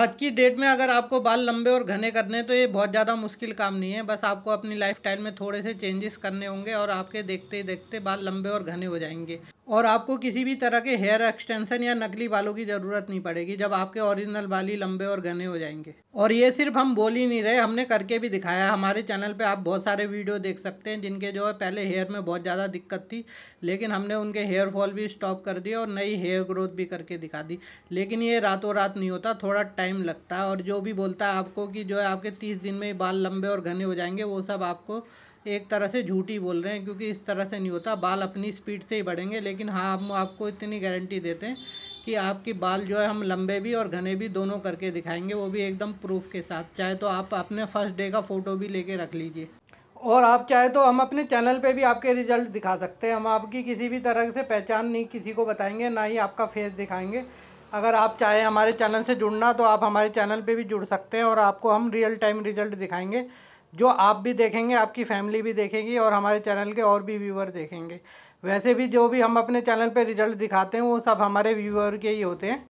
आज की डेट में अगर आपको बाल लंबे और घने करने तो ये बहुत ज़्यादा मुश्किल काम नहीं है बस आपको अपनी लाइफ में थोड़े से चेंजेस करने होंगे और आपके देखते ही देखते बाल लंबे और घने हो जाएंगे और आपको किसी भी तरह के हेयर एक्सटेंशन या नकली बालों की ज़रूरत नहीं पड़ेगी जब आपके ओरिजिनल बाल ही लंबे और घने हो जाएंगे और ये सिर्फ हम बोल ही नहीं रहे हमने करके भी दिखाया हमारे चैनल पे आप बहुत सारे वीडियो देख सकते हैं जिनके जो है पहले हेयर में बहुत ज़्यादा दिक्कत थी लेकिन हमने उनके हेयर फॉल भी स्टॉप कर दिया और नई हेयर ग्रोथ भी करके दिखा दी लेकिन ये रातों रात नहीं होता थोड़ा टाइम लगता है और जो भी बोलता है आपको कि जो है आपके तीस दिन में बाल लंबे और घने हो जाएंगे वो सब आपको एक तरह से झूठी बोल रहे हैं क्योंकि इस तरह से नहीं होता बाल अपनी स्पीड से ही बढ़ेंगे लेकिन हाँ हम आपको इतनी गारंटी देते हैं कि आपके बाल जो है हम लंबे भी और घने भी दोनों करके दिखाएंगे वो भी एकदम प्रूफ के साथ चाहे तो आप अपने फर्स्ट डे का फ़ोटो भी लेके रख लीजिए और आप चाहे तो हम अपने चैनल पे भी आपके रिजल्ट दिखा सकते हैं हम आपकी किसी भी तरह से पहचान नहीं किसी को बताएंगे ना ही आपका फेस दिखाएंगे अगर आप चाहे हमारे चैनल से जुड़ना तो आप हमारे चैनल पर भी जुड़ सकते हैं और आपको हम रियल टाइम रिजल्ट दिखाएँगे जो आप भी देखेंगे आपकी फैमिली भी देखेगी और हमारे चैनल के और भी व्यूअर देखेंगे वैसे भी जो भी हम अपने चैनल पर रिजल्ट दिखाते हैं वो सब हमारे व्यूअर के ही होते हैं